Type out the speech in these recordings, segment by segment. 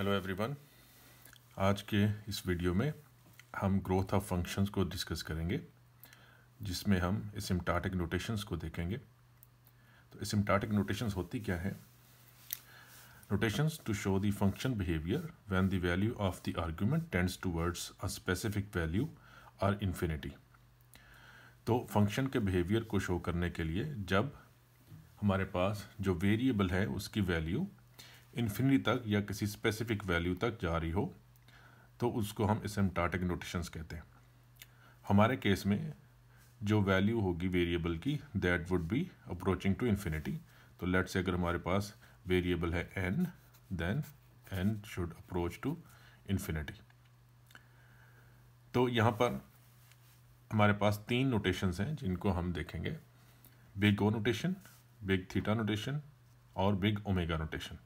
Hello everyone आज के इस वीडियो में हम ग्रोथ ऑफ फंक्शंस को डिस्कस करेंगे जिसमें हम इसमटाटिक नोटेशंस को देखेंगे तो एसिम्टाटिक नोटेशंस होती क्या है notations to show the function behaviour when the value of the argument tends towards a specific value or infinity तो फंक्शन के बिहेवियर को शो करने के लिए जब हमारे पास जो वेरिएबल है उसकी वैल्यू इन्फिनी तक या किसी स्पेसिफिक वैल्यू तक जा रही हो तो उसको हम एसेम्टाटिक नोटेशंस कहते हैं हमारे केस में जो वैल्यू होगी वेरिएबल की that would be approaching to infinity तो लेट से अगर हमारे पास वेरिएबल है N then N should approach to infinity तो यहाँ पर हमारे पास तीन नोटेशंस हैं जिनको हम देखेंगे big O notation big theta notation और बिग ओमेगा नोटेशन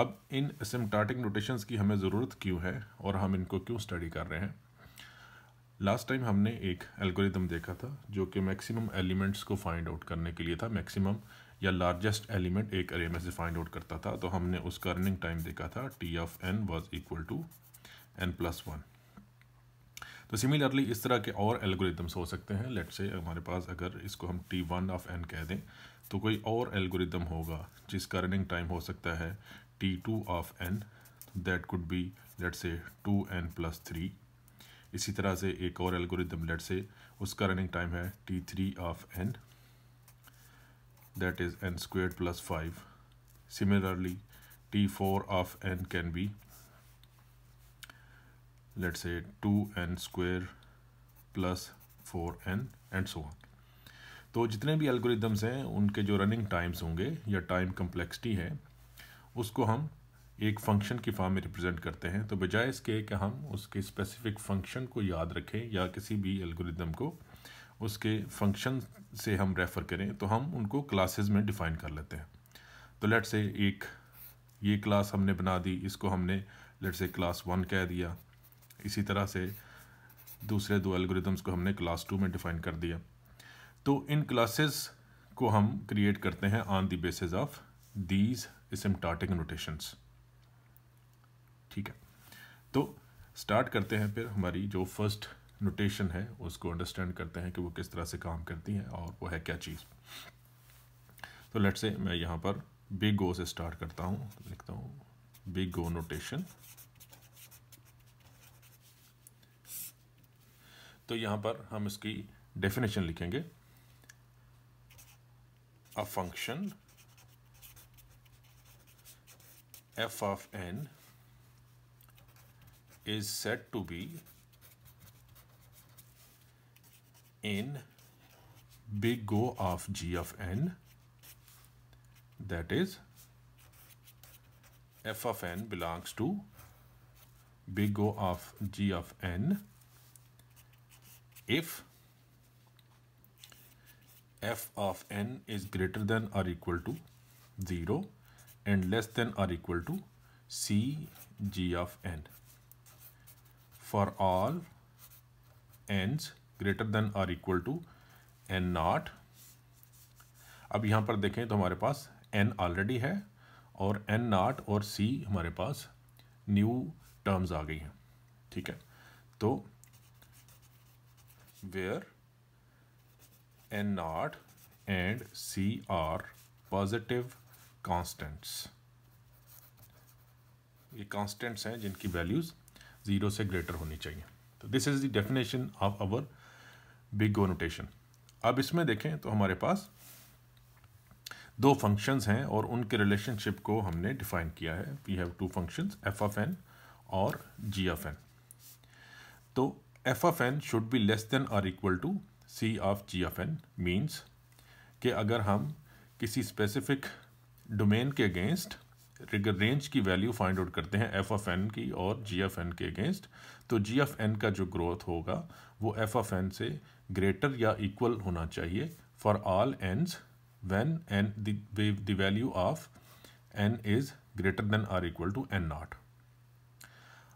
अब इन सिमटाटिक नोटेशंस की हमें ज़रूरत क्यों है और हम इनको क्यों स्टडी कर रहे हैं लास्ट टाइम हमने एक एल्गोरिदम देखा था जो कि मैक्सिमम एलिमेंट्स को फाइंड आउट करने के लिए था मैक्सिमम या लार्जेस्ट एलिमेंट एक अरे में से फाइंड आउट करता था तो हमने उसका रनिंग टाइम देखा था T of N was equal to N plus one तो सिमिलरली इस तरह के और एल्गोरिदम्स हो सकते हैं लेट से हमारे पास अगर इसको हम टी वन ऑफ एन कह दें तो कोई और एल्गोरिदम होगा जिसका रनिंग टाइम हो सकता है t2 of n that could be let's say 2n plus 3 इसी तरह से एक और एल्गोरिदम लेट से उसका रनिंग टाइम है T three of N that is N square plus five similarly T four of N can be let's say two N square plus four N and so तो जितने भी algorithms हैं उनके जो running times होंगे या time complexity है उसको हम एक फंक्शन की फॉर्म में रिप्रेजेंट करते हैं तो बजाय इसके कि हम उसके स्पेसिफिक फंक्शन को याद रखें या किसी भी एल्गोरिदम को उसके फंक्शन से हम रेफ़र करें तो हम उनको क्लासेस में डिफ़ाइन कर लेते हैं तो लेट से एक ये क्लास हमने बना दी इसको हमने लेट से क्लास वन कह दिया इसी तरह से दूसरे दो एल्गोरिदम्स को हमने क्लास टू में डिफ़ाइन कर दिया तो इन क्लासेस को हम क्रिएट करते हैं on the basis of these asymptotic notation ठीक है तो स्टार्ट करते हैं फिर हमारी जो फर्स्ट नोटेशन है उसको अंडरस्टैंड करते हैं कि वो किस तरह से काम करती हैं और वो है क्या चीज़ तो लेट से मैं यहाँ पर बिग गो से स्टार्ट करता हूँ तो लिखता हूँ बिग गो नोटेशन तो यहाँ पर हम इसकी डेफिनेशन लिखेंगे a function f of n is said to be in big O of g of n that is f of n belongs to big O of g of n if f of n is greater than or equal to 0 and less than or equal to c g of n for all n's greater than or equal to n naught अब यहाँ पर देखें तो हमारे पास n already है और n नाट और c हमारे पास न्यू टर्म्स आ गई हैं ठीक है तो where n naught and c are positive constants ये कांस्टेंट्स हैं जिनकी वैल्यूज़ ज़ीरो से ग्रेटर होनी चाहिए तो this is the definition of our big O notation अब इसमें देखें तो हमारे पास दो फंक्शंस हैं और उनके रिलेशनशिप को हमने डिफाइन किया है we have two functions F of N और जी ऑफ एन तो F of N should be less than और equal to C of ji of N means कि अगर हम किसी स्पेसिफिक डोमेन के अगेंस्ट रेंज की वैल्यू फाइंड आउट करते हैं एफ ऑफ एन की और जी एफ एन के अगेंस्ट तो जी एफ एन का जो ग्रोथ होगा वो एफ ऑफ एन से ग्रेटर या इक्वल होना चाहिए for all Ns when N the value of N is greater than or equal to N naught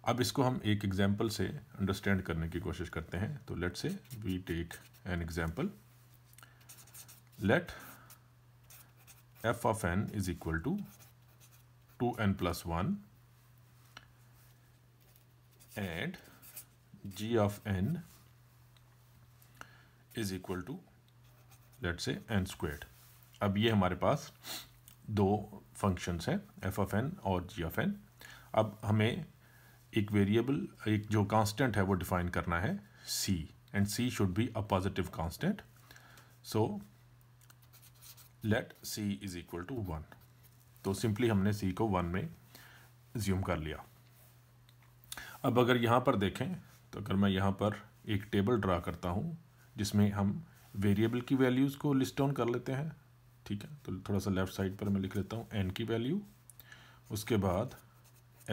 अब इसको हम एक एग्जाम्पल से अंडरस्टैंड करने की कोशिश करते हैं तो late say we take an example let f of n is equal to 2n plus 1 and g of n is equal to let's say N squared अब ये हमारे पास दो फंक्शंस हैं एफ ऑफ एन और जी ऑफ एन अब हमें एक variable एक जो कांस्टेंट है वो डिफाइन करना है C and C should be a positive constant so let C is equal to one तो सिंपली हमने सी को वन में ज्यूम कर लिया अब अगर यहाँ पर देखें तो अगर मैं यहाँ पर एक टेबल ड्रा करता हूँ जिसमें हम वेरिएबल की वैल्यूज़ को लिस्ट डाउन कर लेते हैं ठीक है तो थोड़ा सा लेफ़्ट साइड पर मैं लिख लेता हूँ एन की वैल्यू उसके बाद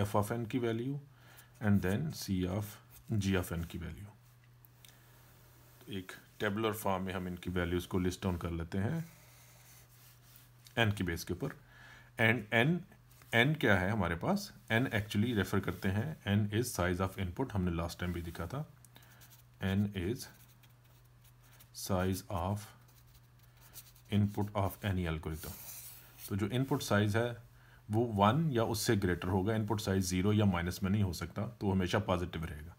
एफ ऑफ एन की value and then C of ji of N की वैल्यू तो एक टेबलर फॉर्म में हम इनकी वैल्यूज़ को लिस्ट डाउन कर लेते हैं एन की बेस के ऊपर एंड एन एन क्या है हमारे पास एन एक्चुअली रेफर करते हैं N is size of input हमने लास्ट टाइम भी दिखा था N is size of input of any algorithm तो जो इनपुट साइज़ है वो वन या उससे ग्रेटर होगा इनपुट साइज़ ज़ीरो या माइनस में नहीं हो सकता तो हमेशा पॉजिटिव रहेगा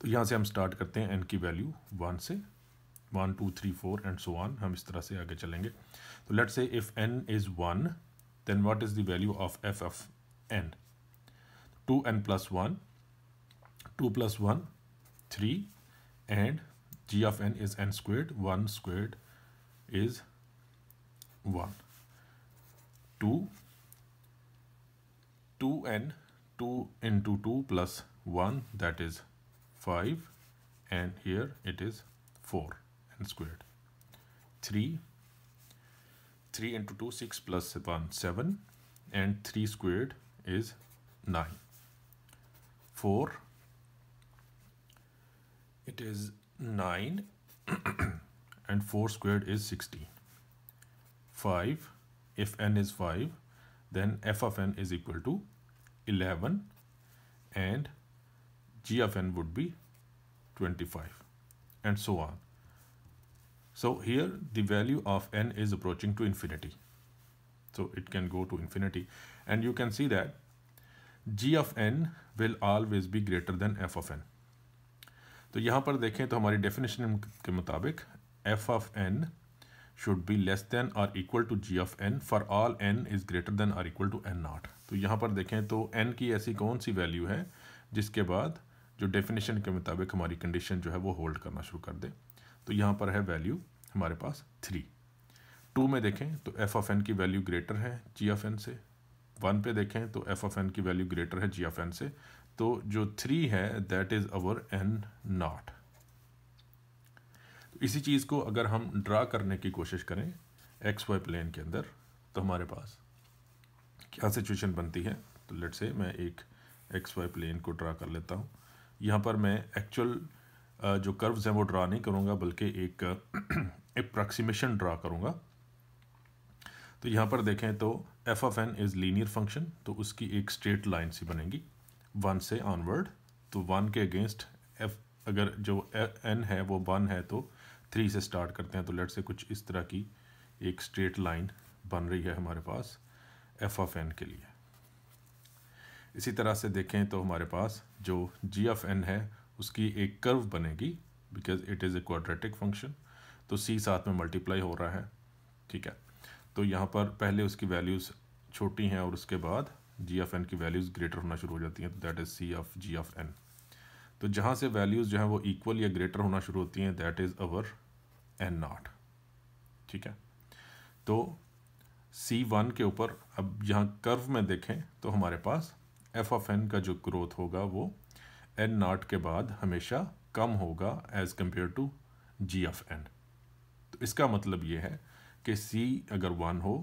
तो यहाँ से हम स्टार्ट करते हैं एन की वैल्यू वन से one two three four and so on हम इस तरह से आगे चलेंगे तो late say if N is one then what is the value of F F N two N plus one two plus one three and g of n is n squared 1 squared is 1 2 2n 2 into 2 plus 1 that is 5 and here it is 4 squared. 3, 3 into 2, 6 plus 1, 7 and 3 squared is 9. 4, it is 9 and 4 squared is 16. 5, if n is 5, then f of n is equal to 11 and g of n would be 25 and so on. So here the value of n is approaching to infinity. So it can go to infinity. And you can see that g of n will always be greater than f of n. तो यहाँ पर देखें तो हमारी definition के मुताबिक f of n should be less than or equal to g of n for all n is greater than or equal to n naught. तो यहाँ पर देखें तो n की ऐसी कौन सी वैल्यू है जिसके बाद जो डेफिनेशन के मुताबिक हमारी कंडीशन जो है वो होल्ड करना शुरू कर दे तो यहाँ पर है वैल्यू हमारे पास थ्री टू में देखें तो एफ ऑफ एन की वैल्यू ग्रेटर है जी ऑफ एन से वन पे देखें तो एफ ऑफ एन की वैल्यू ग्रेटर है जी ऑफ एन से तो जो थ्री है that is our N not तो इसी चीज़ को अगर हम ड्रा करने की कोशिश करें एक्स वाई प्लेन के अंदर तो हमारे पास क्या सिचुएशन बनती है तो लेट से मैं एक एक्स वाई प्लेन को ड्रा कर लेता हूँ यहाँ पर मैं एक्चुअल जो कर्व्स हैं वो ड्रा नहीं करूँगा बल्कि एक अप्रॉक्सीमेशन ड्रा करूँगा तो यहाँ पर देखें तो F of N is linear function तो उसकी एक स्ट्रेट लाइन सी बनेगी वन से ऑनवर्ड तो वन के अगेंस्ट एफ अगर जो एन है वो वन है तो थ्री से स्टार्ट करते हैं तो लेट से कुछ इस तरह की एक स्ट्रेट लाइन बन रही है हमारे पास एफ ऑफ एन के लिए इसी तरह से देखें तो हमारे पास जो जी ऑफ एन है उसकी एक कर्व बनेगी because it is a quadratic function तो सी साथ में मल्टीप्लाई हो रहा है ठीक है तो यहाँ पर पहले उसकी वैल्यूज़ छोटी हैं और उसके बाद जी ऑफ एन की वैल्यूज़ ग्रेटर होना शुरू हो जाती हैं तो that is c of ji of N तो जहाँ से वैल्यूज़ जो हैं वो इक्वल या ग्रेटर होना शुरू होती हैं that is our n naught ठीक है तो सी वन के ऊपर अब यहाँ कर्व में देखें तो हमारे पास एफ ऑफ एन का जो ग्रोथ होगा वो एन नाट के बाद हमेशा कम होगा as compare to g of N तो इसका मतलब ये है कि सी अगर वन हो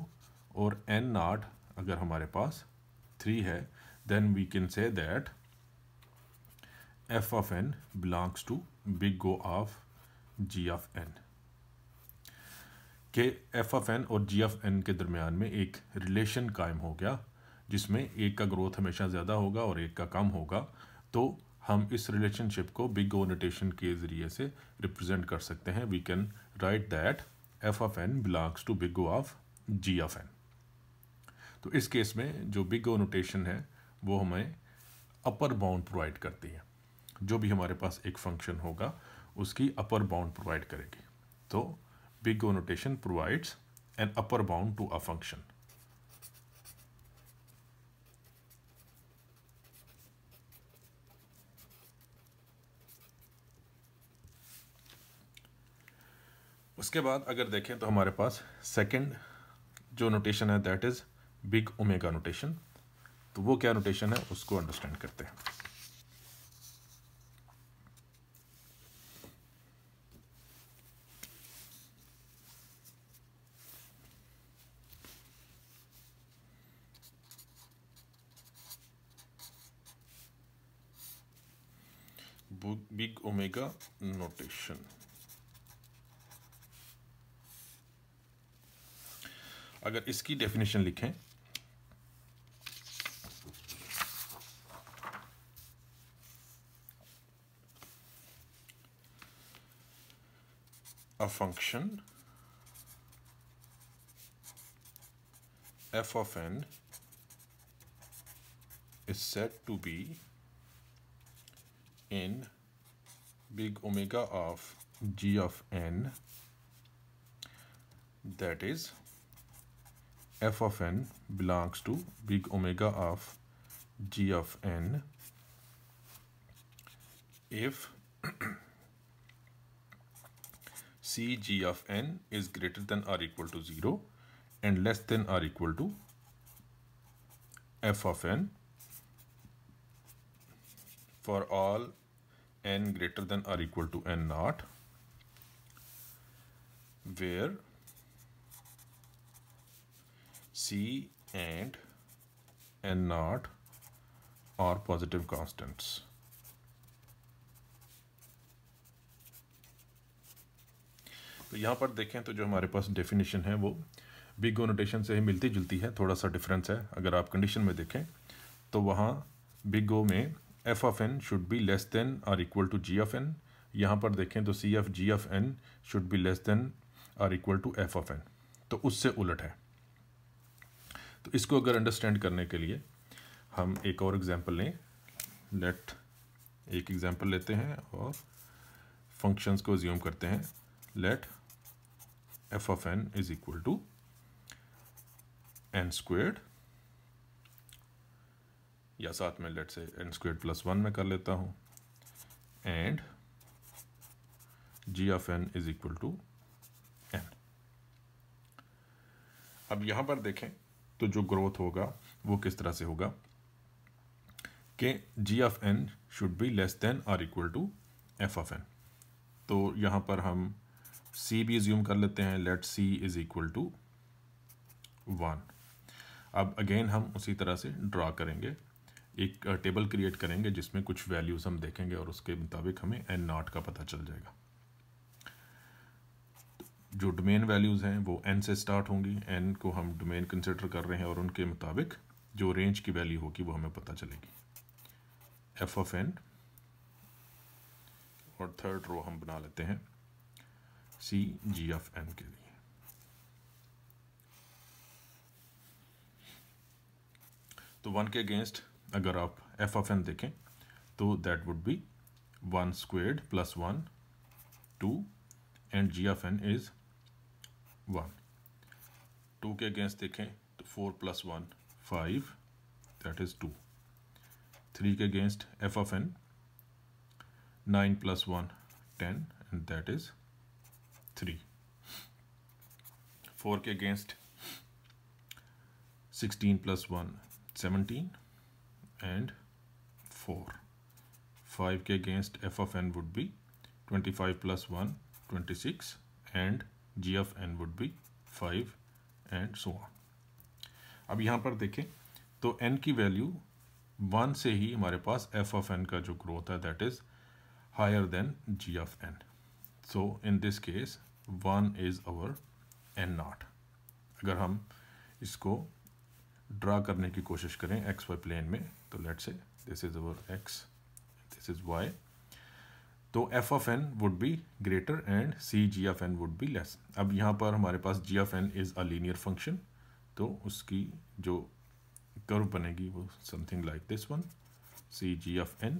और एन नाट अगर हमारे पास थ्री है then we can say that f of n belongs to big O of ji of n के एफ ऑफ एन और जी ऑफ एन के दरमियान में एक रिलेशन कायम हो गया जिसमें एक का ग्रोथ हमेशा ज़्यादा होगा और एक का कम होगा तो हम इस रिलेशनशिप को बिग ओ नोटेशन के ज़रिए से रिप्रेजेंट कर सकते हैं we can write that f of n belongs to big O of ji of N तो इस केस में जो बिग ओ नोटेशन है वो हमें अपर बाउंड प्रोवाइड करती है जो भी हमारे पास एक फंक्शन होगा उसकी अपर बाउंड प्रोवाइड करेगी तो big O notation provides an upper bound to a function उसके बाद अगर देखें तो हमारे पास सेकंड जो नोटेशन है that is big omega notation तो वो क्या नोटेशन है उसको अंडरस्टैंड करते हैं बिग ओमेगा नोटेशन अगर इसकी डेफिनेशन लिखें a function f of n is said to be in big omega of ji of N that is f of n belongs to big omega of g of n if c g of n is greater than or equal to 0 and less than or equal to f of n for all n greater than or equal to n naught where C and N naught are positive constants. तो यहाँ पर देखें तो जो हमारे पास definition है वो big O notation से ही मिलती जुलती है थोड़ा सा डिफरेंस है अगर आप कंडीशन में देखें तो वहाँ बिग ओ में f of N should be less than or equal to g of n यहाँ पर देखें तो c of g of N should be less than or equal to f of N तो उससे उलट है तो इसको अगर अंडरस्टैंड करने के लिए हम एक और एग्जांपल लें लेट एक एग्जांपल लेते हैं और फंक्शंस को ज्यूम करते हैं let f of n is equal to n squared या साथ में late say N squared plus one में कर लेता हूँ and g of n is equal to n अब यहां पर देखें तो जो ग्रोथ होगा वो किस तरह से होगा कि g F n should be less than or equal to f F n तो यहाँ पर हम सी भी ज्यूम कर लेते हैं let c is equal to one अब अगेन हम उसी तरह से ड्रा करेंगे एक टेबल uh, क्रिएट करेंगे जिसमें कुछ वैल्यूज़ हम देखेंगे और उसके मुताबिक हमें एन नॉट का पता चल जाएगा जो डोमेन वैल्यूज़ हैं वो एन से स्टार्ट होंगी एन को हम डोमेन कंसिडर कर रहे हैं और उनके मुताबिक जो रेंज की वैल्यू होगी वो हमें पता चलेगी एफ ऑफ एन और थर्ड रो हम बना लेते हैं सी जी एफ एन के लिए तो वन के अगेंस्ट अगर आप एफ ऑफ एन देखें तो that would be one squared plus one two and g F n is one two के अगेंस्ट देखें तो four plus one five that is two three के against f of n nine plus one ten and that is three four के against sixteen plus one seventeen and four five के against f of n would be twenty five plus one twenty six and g of n would be 5 and so on अब यहाँ पर देखें तो n की value one से ही हमारे पास f of n का जो ग्रोथ है that is higher than g of n. So in this case 1 is our n not अगर हम इसको ड्रा करने की कोशिश करें एक्स वाई प्लेन में तो late say this is our x this is y तो F of n would be greater and c g of n would be less अब यहाँ पर हमारे पास g of N is a linear function तो उसकी जो कर्व बनेगी वो something like this one c g of N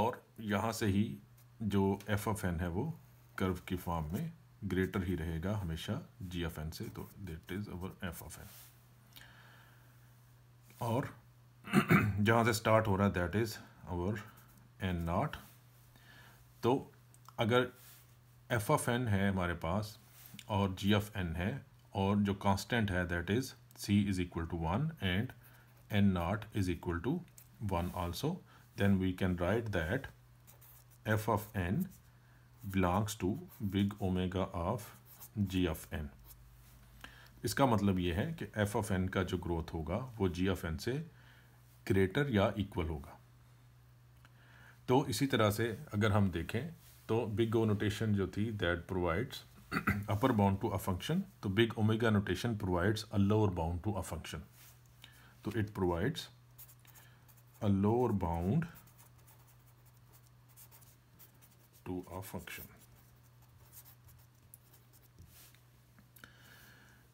और यहाँ से ही जो एफ ऑफ एन है वो कर्व की फॉर्म में ग्रेटर ही रहेगा हमेशा जी ऑफ एन से तो that is our f of N और जहाँ से स्टार्ट हो रहा है that is our n naught तो अगर एफ ऑफ एन है हमारे पास और जी ऑफ एन है और जो कांस्टेंट है that is c is equal to one and n naught is equal to one also then we can write that f of n belongs to big omega of ji of n इसका मतलब ये है कि F of N का जो growth होगा वो g of N से ग्रेटर या इक्वल होगा तो इसी तरह से अगर हम देखें तो बिग ओ नोटेशन जो थी that provides upper bound to a function तो big omega notation provides a lower bound to a function तो it provides a lower bound to a function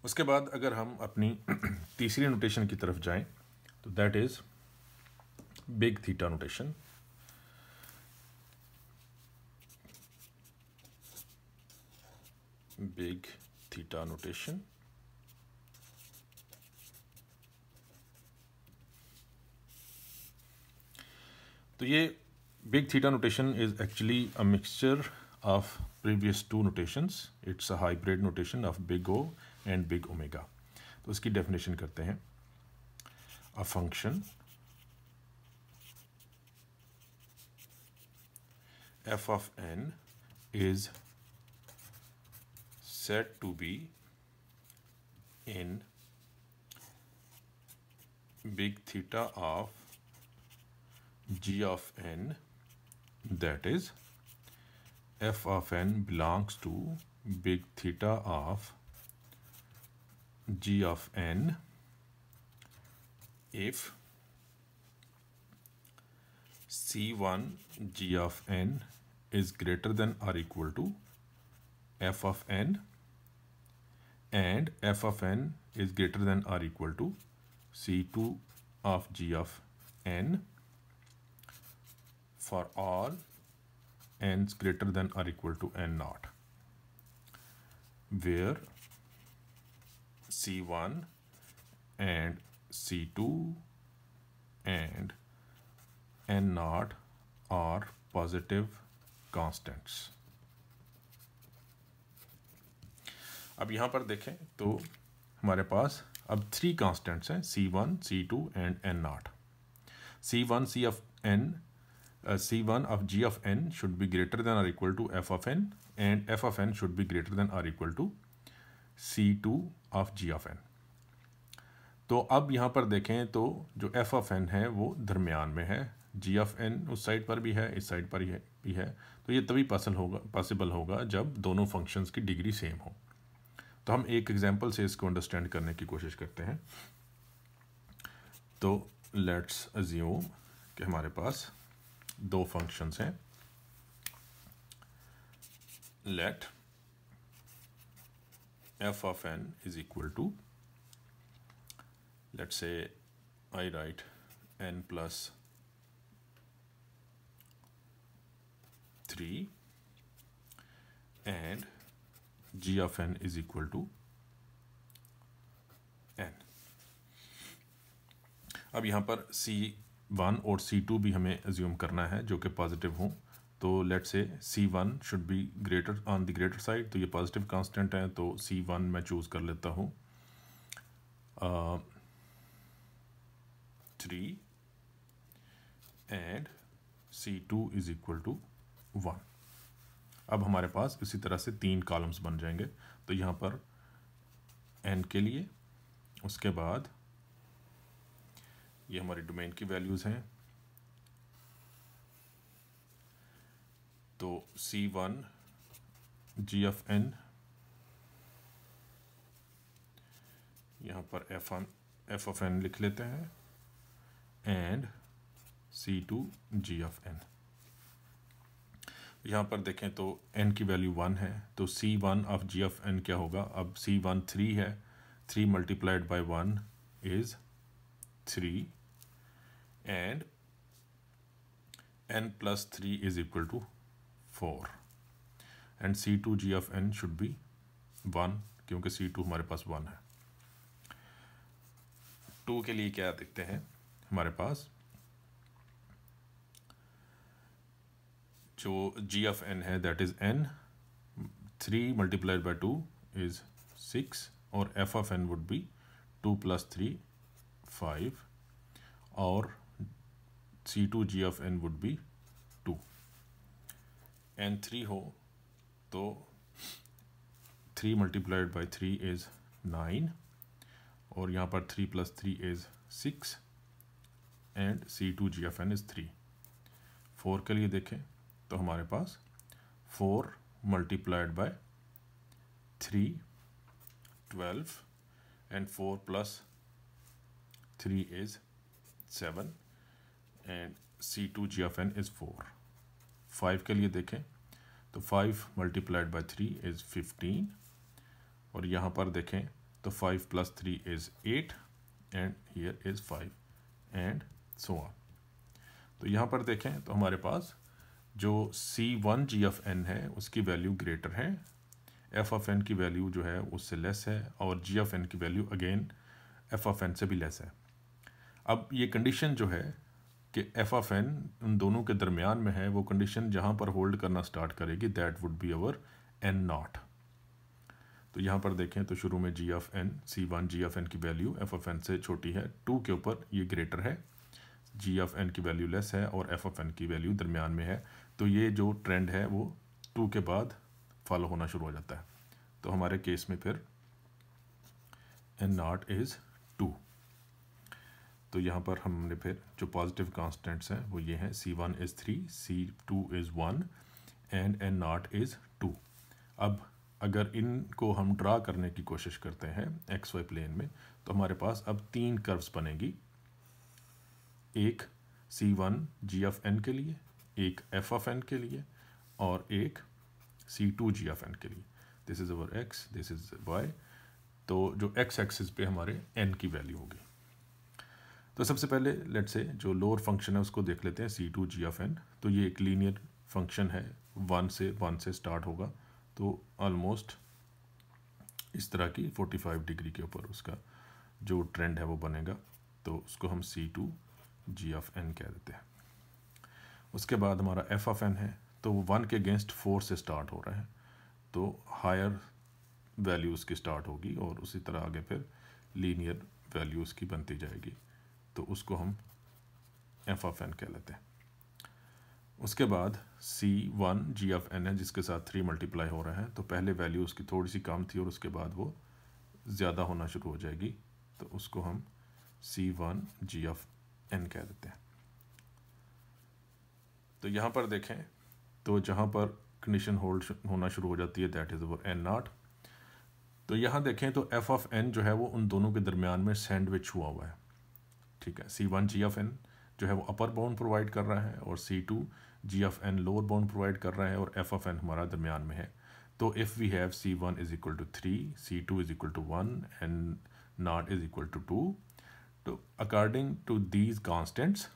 उसके बाद अगर हम अपनी तीसरी नोटेशन की तरफ जाएं तो that is big theta notation big theta notation. तो ये big theta notation is actually a mixture of previous two notations. It's a hybrid notation of big O and big omega. तो इसकी definition करते हैं A function f of n is said to be in big theta of g of n that is f of n belongs to big theta of g of n if c1 g of n is greater than or equal to f of n and f of n is greater than or equal to c2 of g of n for all n's greater than or equal to n naught where c1 and c2 and n naught are positive constants अब यहाँ पर देखें तो हमारे पास अब three constants हैं c one c two and n naught c one c f n c one of ji of N should be greater than or equal to f of n and f of N should be greater than or equal to c two of ji of N तो अब यहाँ पर देखें तो जो F of n है वो दरमियान में है जी ऑफ एन उस साइड पर भी है इस साइड पर भी है तो ये तभी पॉसिबल होगा पॉसिबल होगा जब दोनों फंक्शंस की डिग्री सेम हो तो हम एक एग्जाम्पल से इसको अंडरस्टैंड करने की कोशिश करते हैं तो लेट्स अज्यूम कि हमारे पास दो फंक्शंस हैं let f of n is equal to let say I write n plus three and g of n is equal to n अब यहाँ पर c1 और c2 भी हमें एज्यूम करना है जो कि पॉजिटिव हों तो late say c1 should be greater on the greater side तो ये पॉजिटिव कांस्टेंट है तो c1 मैं चूज़ कर लेता हूँ three and c2 is equal to one अब हमारे पास इसी तरह से तीन कॉलम्स बन जाएंगे तो यहाँ पर एन के लिए उसके बाद ये हमारी डोमेन की वैल्यूज़ हैं तो c one g F n यहाँ पर f n f F n लिख लेते हैं and c two g F n यहाँ पर देखें तो एन की वैल्यू वन है तो c one of ji of n क्या होगा अब सी वन थ्री है three multiplied by one is three and n plus three is equal to four and c two g of N should be one क्योंकि c to हमारे पास one है two के लिए क्या देखते हैं हमारे पास जो जी ऑफ एन है that is n three multiplied by two is six और f of n would be two plus three five और c two g of n would be two n three हो तो three multiplied by three is nine और यहाँ पर three plus three is six and c two g F n is three four के लिए देखें तो हमारे पास four multiplied by three twelve and four plus three is seven and c two g F n is four five के लिए देखें तो five multiplied by three is fifteen और यहाँ पर देखें तो five plus three is eight and here is five and so on तो यहाँ पर देखें तो हमारे पास जो c one g F n है उसकी वैल्यू ग्रेटर है एफ ऑफ एन की वैल्यू जो है उससे लेस है और जी ऑफ एन की value again f of N से भी लेस है अब ये कंडीशन जो है कि एफ ऑफ एन उन दोनों के दरमियान में है वो कंडीशन जहाँ पर होल्ड करना स्टार्ट करेगी that would be our N not तो यहाँ पर देखें तो शुरू में g of n c one g of N की वैल्यू एफ ऑफ एन से छोटी है टू के ऊपर ये ग्रेटर है जी ऑफ एन की वैल्यू लेस है और एफ ऑफ एन की वैल्यू दरमियान में है तो ये जो ट्रेंड है वो टू के बाद फॉलो होना शुरू हो जाता है तो हमारे केस में फिर एन नॉट इज़ टू तो यहाँ पर हमने फिर जो पॉजिटिव कांस्टेंट्स हैं वो ये हैं c one is three c two is one and n not is two अब अगर इनको हम ड्रा करने की कोशिश करते हैं एक्स वाई प्लेन में तो हमारे पास अब तीन कर्व्स बनेगी एक c one g F N के लिए एक एफ ऑफ एन के लिए और एक c two g of n के लिए this is our x this is y तो जो एक्स एक्सिस पे हमारे एन की वैल्यू होगी तो सबसे पहले लेट से जो लोअर फंक्शन है उसको देख लेते हैं c two g of N तो ये एक लीनियर फंक्शन है वन से वन से स्टार्ट होगा तो ऑलमोस्ट इस तरह की 45 डिग्री के ऊपर उसका जो ट्रेंड है वो बनेगा तो उसको हम c two g of n कह देते हैं उसके बाद हमारा एफ ऑफ एन है तो वो वन के अगेंस्ट फोर से स्टार्ट हो रहा है तो हायर वैल्यू उसकी स्टार्ट होगी और उसी तरह आगे फिर लीनियर वैल्यू उसकी बनती जाएगी तो उसको हम एफ ऑफ एन कह लेते हैं उसके बाद c one g of n है जिसके साथ थ्री मल्टीप्लाई हो रहा है तो पहले वैल्यू उसकी थोड़ी सी कम थी और उसके बाद वो ज़्यादा होना शुरू हो जाएगी तो उसको हम c one g of n कह देते हैं तो यहाँ पर देखें तो जहाँ पर कंडीशन होल्ड होना शुरू हो जाती है दैट इज़ वो एन नाट तो यहाँ देखें तो एफ ऑफ एन जो है वो उन दोनों के दरमियान में सैंडविच हुआ हुआ है ठीक है c one g of n जो है वो अपर बाउंड प्रोवाइड कर रहा है और c two g of n lower bound provide कर रहा है और एफ ऑफ एन हमारा दरमियान में है तो if we have c one is equal to three c two is equal to one n naught is equal to two तो according to these constants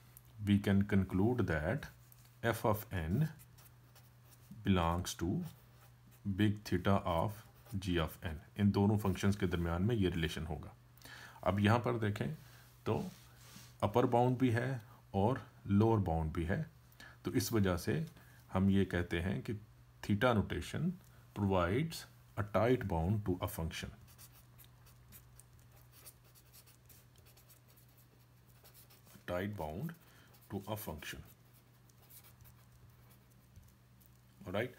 we can conclude that f of n belongs to big theta of g of n इन दोनों functions के दरमियान में ये relation होगा अब यहाँ पर देखें तो अपर बाउंड भी है और लोअर बाउंड भी है तो इस वजह से हम ये कहते हैं कि theta notation provides a tight bound to a function tight bound to a function right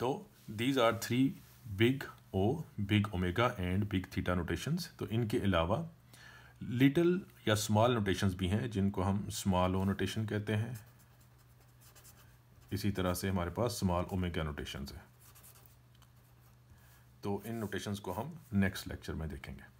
तो these are three big O big omega and big theta notation तो इनके अलावा लिटिल या स्मॉल नोटेशंस भी हैं जिनको हम स्मॉल ओ नोटेशन कहते हैं इसी तरह से हमारे पास स्मॉल ओमेगा नोटेशंस है तो इन नोटेशंस को हम नेक्स्ट लेक्चर में देखेंगे